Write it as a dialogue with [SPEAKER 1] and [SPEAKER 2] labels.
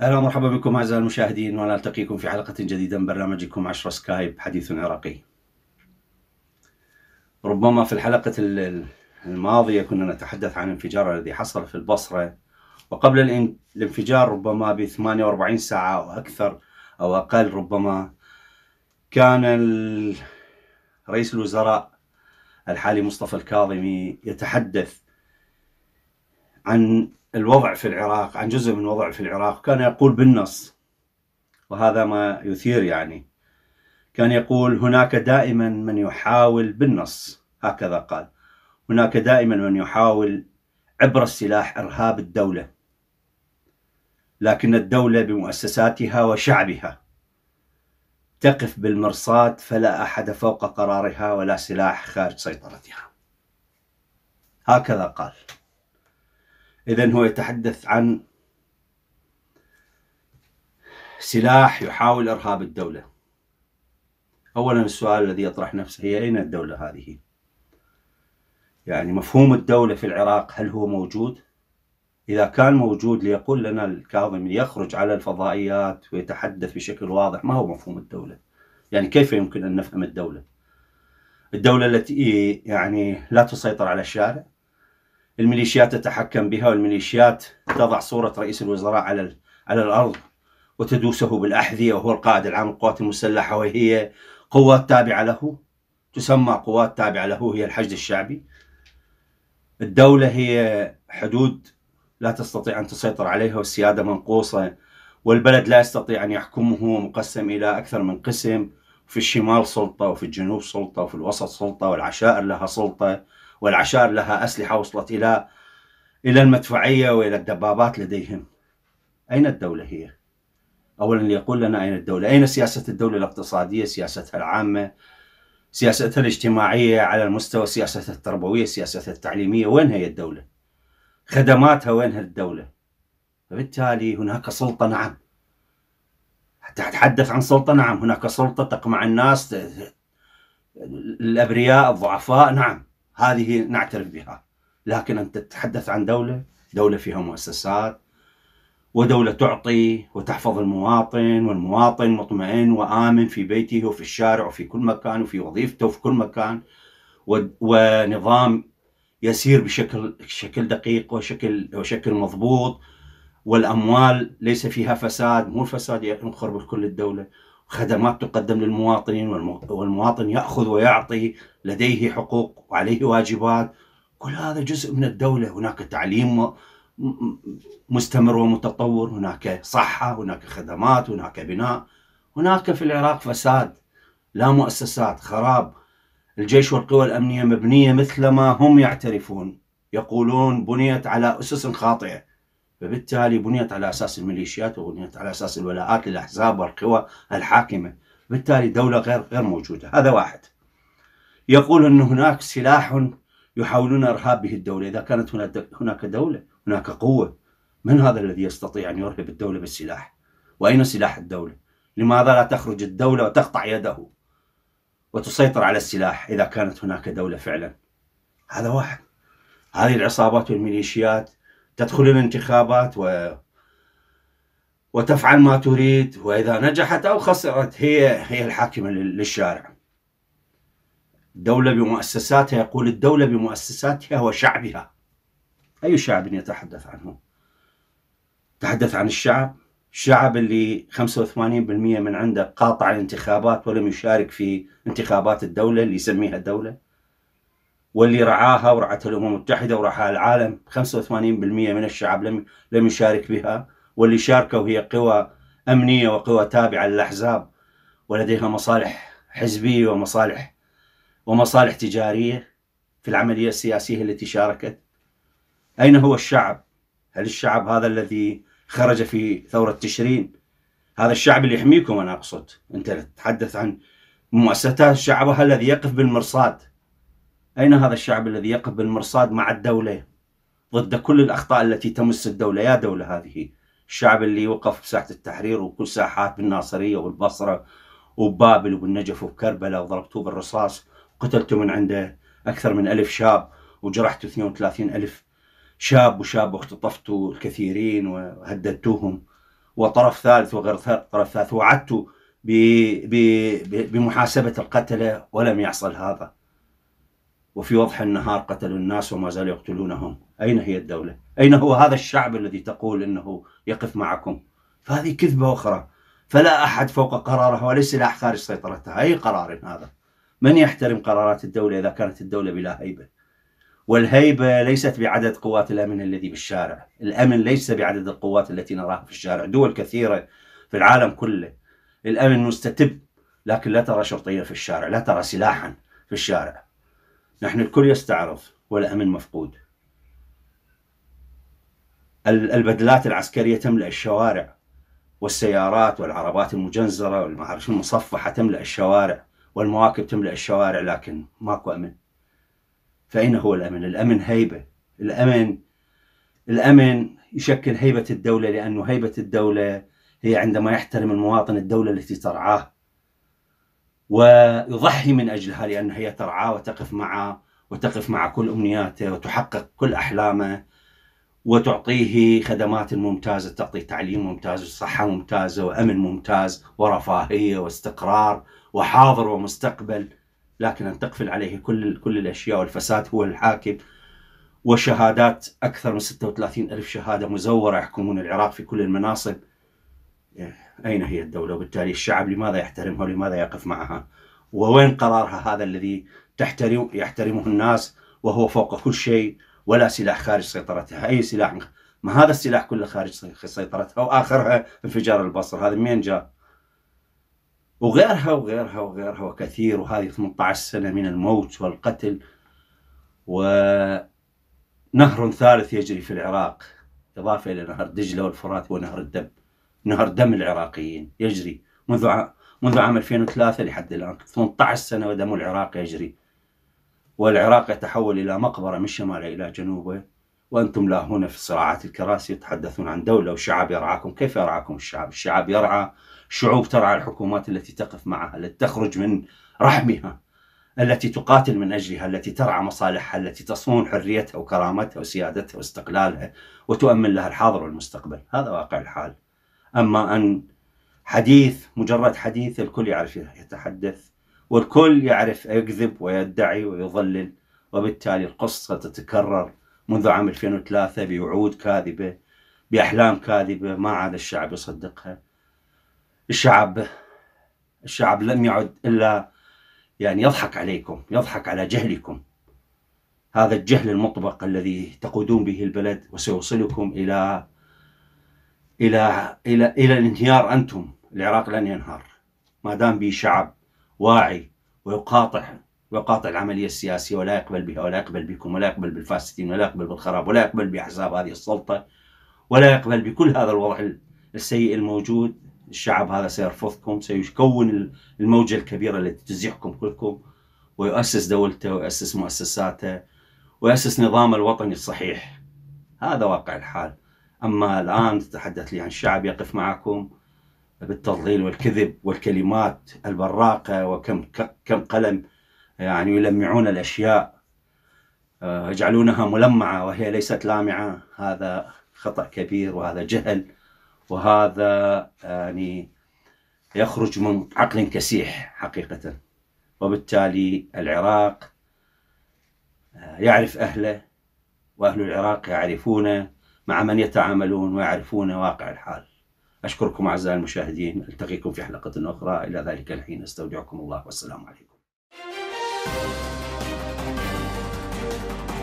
[SPEAKER 1] اهلا ومرحبا بكم اعزائي المشاهدين ونلتقيكم في حلقه جديده من برنامجكم 10 سكايب حديث عراقي. ربما في الحلقه الماضيه كنا نتحدث عن الانفجار الذي حصل في البصره وقبل الانفجار ربما ب 48 ساعة أو أكثر أو أقل ربما كان رئيس الوزراء الحالي مصطفى الكاظمي يتحدث عن الوضع في العراق عن جزء من الوضع في العراق كان يقول بالنص وهذا ما يثير يعني كان يقول هناك دائما من يحاول بالنص هكذا قال هناك دائما من يحاول عبر السلاح ارهاب الدوله لكن الدولة بمؤسساتها وشعبها تقف بالمرصاد فلا أحد فوق قرارها ولا سلاح خارج سيطرتها هكذا قال إذا هو يتحدث عن سلاح يحاول إرهاب الدولة أولا السؤال الذي يطرح نفسه هي أين الدولة هذه؟ يعني مفهوم الدولة في العراق هل هو موجود؟ إذا كان موجود ليقول لنا الكاظمي يخرج على الفضائيات ويتحدث بشكل واضح ما هو مفهوم الدولة يعني كيف يمكن أن نفهم الدولة الدولة التي يعني لا تسيطر على الشارع الميليشيات تتحكم بها والميليشيات تضع صورة رئيس الوزراء على على الأرض وتدوسه بالأحذية وهو القائد العام للقوات المسلحة وهي قوات تابعة له تسمى قوات تابعة له هي الحشد الشعبي الدولة هي حدود لا تستطيع أن تسيطر عليها والسيادة منقوصة والبلد لا يستطيع أن يحكمه مقسم إلى أكثر من قسم في الشمال سلطة وفي الجنوب سلطة وفي الوسط سلطة والعشائر لها سلطة والعشائر لها أسلحة وصلت إلى إلى المدفعية وإلى الدبابات لديهم أين الدولة هي؟ أولا ليقول لنا أين الدولة أين سياسة الدولة الاقتصادية سياستها العامة سياستها الاجتماعية على المستوى سياستها التربوية سياستها التعليمية وين هي الدولة خدماتها وينها للدولة فبالتالي هناك سلطة نعم حتى أتحدث عن سلطة نعم هناك سلطة تقمع الناس الأبرياء الضعفاء نعم هذه نعترف بها لكن أنت تتحدث عن دولة دولة فيها مؤسسات ودولة تعطي وتحفظ المواطن والمواطن مطمئن وآمن في بيته وفي الشارع وفي كل مكان وفي وظيفته وفي كل مكان ونظام يسير بشكل شكل دقيق وشكل وشكل مضبوط والاموال ليس فيها فساد مو الفساد ينخرب كل الدوله خدمات تقدم للمواطنين والمواطن ياخذ ويعطي لديه حقوق وعليه واجبات كل هذا جزء من الدوله هناك تعليم مستمر ومتطور هناك صحه هناك خدمات هناك بناء هناك في العراق فساد لا مؤسسات خراب الجيش والقوى الأمنية مبنية مثل ما هم يعترفون يقولون بنيت على أسس خاطئة فبالتالي بنيت على أساس الميليشيات وبنيت على أساس الولاءات للأحزاب والقوى الحاكمة بالتالي دولة غير غير موجودة هذا واحد يقول أن هناك سلاح يحاولون إرهاب به الدولة إذا كانت هناك دولة هناك قوة من هذا الذي يستطيع أن يرهب الدولة بالسلاح وأين سلاح الدولة لماذا لا تخرج الدولة وتقطع يده وتسيطر على السلاح إذا كانت هناك دولة فعلا هذا واحد هذه العصابات والميليشيات تدخل الانتخابات و وتفعل ما تريد وإذا نجحت أو خسرت هي هي الحاكمة للشارع دولة بمؤسساتها يقول الدولة بمؤسساتها وشعبها أي شعب يتحدث عنه تحدث عن الشعب الشعب اللي 85% من عنده قاطع الانتخابات ولم يشارك في انتخابات الدولة اللي يسميها الدولة واللي رعاها ورعتها الأمم المتحدة ورعاها العالم 85% من الشعب لم لم يشارك بها واللي شاركوا هي قوى أمنية وقوى تابعة للأحزاب ولديها مصالح حزبية ومصالح ومصالح تجارية في العملية السياسية التي شاركت أين هو الشعب؟ هل الشعب هذا الذي خرج في ثورة تشرين هذا الشعب اللي يحميكم أنا أقصد أنت تتحدث عن مؤسسات شعبها الذي يقف بالمرصاد أين هذا الشعب الذي يقف بالمرصاد مع الدولة ضد كل الأخطاء التي تمس الدولة يا دولة هذه الشعب اللي وقف بساحة التحرير وكل ساحات بالناصرية والبصرة وبابل وبالنجف وبكربلاء وضربتوه بالرصاص وقتلتوا من عنده أكثر من ألف شاب وجرحتوا 32 ألف شاب وشاب واختطفت الكثيرين وهددتهم وطرف ثالث وغير طرف ثالث وعدت بمحاسبة القتلة ولم يحصل هذا وفي وضح النهار قتلوا الناس وما زالوا يقتلونهم أين هي الدولة؟ أين هو هذا الشعب الذي تقول أنه يقف معكم؟ فهذه كذبة أخرى فلا أحد فوق قراره وليس سلاح خارج سيطرتها أي قرار هذا؟ من يحترم قرارات الدولة إذا كانت الدولة بلا هيبة؟ والهيبة ليست بعدد قوات الأمن الذي بالشارع الأمن ليس بعدد القوات التي نراها في الشارع دول كثيرة في العالم كله الأمن مستتب لكن لا ترى شرطيا في الشارع لا ترى سلاحا في الشارع نحن الكل يستعرض والأمن مفقود البدلات العسكرية تملأ الشوارع والسيارات والعربات المجنزرة والمعارف المصفحة تملأ الشوارع والمواكب تملأ الشوارع لكن ماكو أمن فأين هو الأمن؟ الأمن هيبة الأمن الأمن يشكل هيبة الدولة لأنه هيبة الدولة هي عندما يحترم المواطن الدولة التي ترعاه ويضحي من أجلها لأن هي ترعاه وتقف معه وتقف مع كل أمنياته وتحقق كل أحلامه وتعطيه خدمات ممتازة تعطيه تعليم ممتاز وصحة ممتازة وأمن ممتاز ورفاهية واستقرار وحاضر ومستقبل لكن أن تقفل عليه كل كل الأشياء والفساد هو الحاكم وشهادات أكثر من 36 ألف شهادة مزورة يحكمون العراق في كل المناصب إيه، أين هي الدولة وبالتالي الشعب لماذا يحترمها ولماذا يقف معها ووين قرارها هذا الذي تحترم يحترمه الناس وهو فوق كل شيء ولا سلاح خارج سيطرتها أي سلاح ما هذا السلاح كله خارج سيطرتها وآخرها انفجار البصر هذا من جاء وغيرها وغيرها وغيرها وكثير وهذه 18 سنة من الموت والقتل ونهر ثالث يجري في العراق إضافة إلى نهر دجلة والفرات ونهر الدم نهر دم العراقيين يجري منذ منذ عام 2003 لحد الآن 18 سنة ودم العراق يجري والعراق يتحول إلى مقبرة من شماله إلى جنوبه وأنتم لا هنا في صراعات الكراسي تتحدثون عن دولة وشعب يرعاكم كيف يرعاكم الشعب الشعب يرعى شعوب ترعى الحكومات التي تقف معها التي تخرج من رحمها التي تقاتل من أجلها التي ترعى مصالحها التي تصون حريتها وكرامتها وسيادتها واستقلالها وتؤمن لها الحاضر والمستقبل هذا واقع الحال أما أن حديث مجرد حديث الكل يعرف يتحدث والكل يعرف يكذب ويدعي ويضلل وبالتالي القصة تتكرر منذ عام 2003 بوعود كاذبة بأحلام كاذبة ما عاد الشعب يصدقها الشعب الشعب لم يعد إلا يعني يضحك عليكم يضحك على جهلكم هذا الجهل المطبق الذي تقودون به البلد وسيوصلكم إلى إلى إلى إلى الانهيار أنتم العراق لن ينهار ما دام به شعب واعي ويقاطع ويقاطع العملية السياسية ولا يقبل بها ولا يقبل بكم ولا يقبل بالفاسدين ولا يقبل بالخراب ولا يقبل بأحزاب هذه السلطة ولا يقبل بكل هذا الوضع السيء الموجود الشعب هذا سيرفضكم سيكون الموجة الكبيرة التي تزيحكم كلكم ويؤسس دولته ويؤسس مؤسساته ويؤسس نظامه الوطني الصحيح هذا واقع الحال أما الآن تتحدث لي عن شعب يقف معكم بالتضليل والكذب والكلمات البراقة وكم كم قلم يعني يلمعون الأشياء آه، يجعلونها ملمعة وهي ليست لامعة هذا خطأ كبير وهذا جهل وهذا يعني يخرج من عقل كسيح حقيقة وبالتالي العراق آه، يعرف أهله وأهل العراق يعرفون مع من يتعاملون ويعرفون واقع الحال أشكركم أعزائي المشاهدين ألتقيكم في حلقة أخرى إلى ذلك الحين أستودعكم الله والسلام عليكم Thank you.